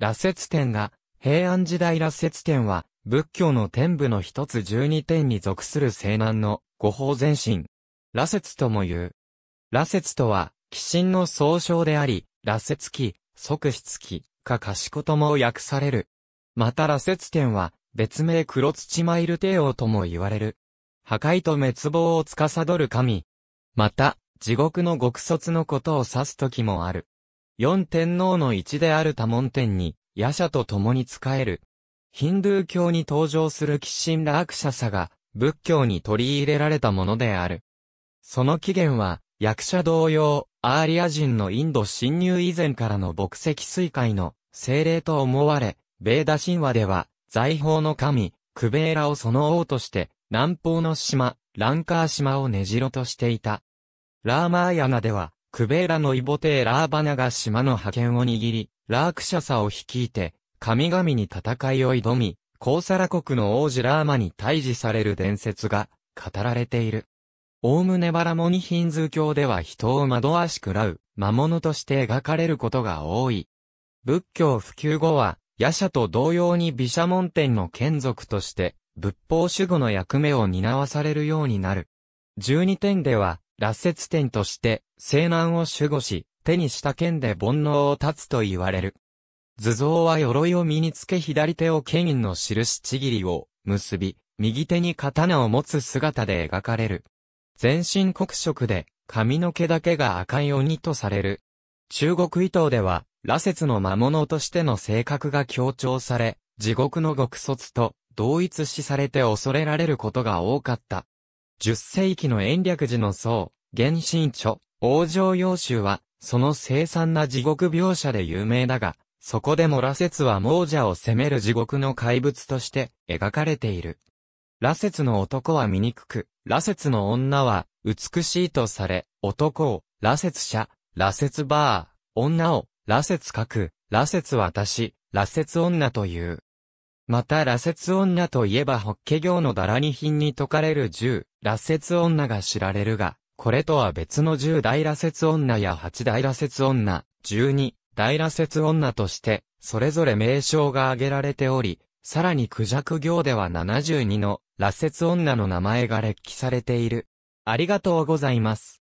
羅刹天が、平安時代羅刹天は、仏教の天部の一つ十二天に属する西南の五方前身。羅刹とも言う。羅刹とは、鬼神の総称であり、羅刹期、即筆期、か賢とも訳される。また羅刹天は、別名黒土マイル帝王とも言われる。破壊と滅亡を司る神。また、地獄の極卒のことを指す時もある。四天皇の一である多聞天に、夜叉と共に仕える。ヒンドゥー教に登場するキ神ラークシャサが、仏教に取り入れられたものである。その起源は、役者同様、アーリア人のインド侵入以前からの牧石水海の精霊と思われ、ベーダ神話では、財宝の神、クベーラをその王として、南方の島、ランカー島を根城としていた。ラーマーヤナでは、クベーラのイボテーラーバナが島の覇権を握り、ラークシャサを率いて、神々に戦いを挑み、コーサラ国の王子ラーマに退治される伝説が語られている。オウムネバラモニヒンズー教では人を惑わしくらう魔物として描かれることが多い。仏教普及後は、夜叉と同様に毘沙門天の眷属として、仏法守護の役目を担わされるようになる。十二点では、羅刹点として西南を守護し、手にした剣で煩悩を断つと言われる。図像は鎧を身につけ左手を剣印の印ちぎりを結び、右手に刀を持つ姿で描かれる。全身黒色で髪の毛だけが赤い鬼とされる。中国伊東では、羅刹の魔物としての性格が強調され、地獄の極卒と同一視されて恐れられることが多かった。10世紀の延暦寺の僧、原神著、王城洋集は、その凄惨な地獄描写で有名だが、そこでも羅刹は亡者を責める地獄の怪物として描かれている。羅刹の男は醜く、羅刹の女は美しいとされ、男を羅刹者、羅刹バー、女を羅刹書く、羅刹私、羅刹女という。また羅刹女といえばホッケ行のだらに品に説かれる十、羅刹女が知られるが、これとは別の十大羅刹女や八大羅刹女、十二大羅刹女として、それぞれ名称が挙げられており、さらにクジャク行では七十二の羅刹女の名前が列記されている。ありがとうございます。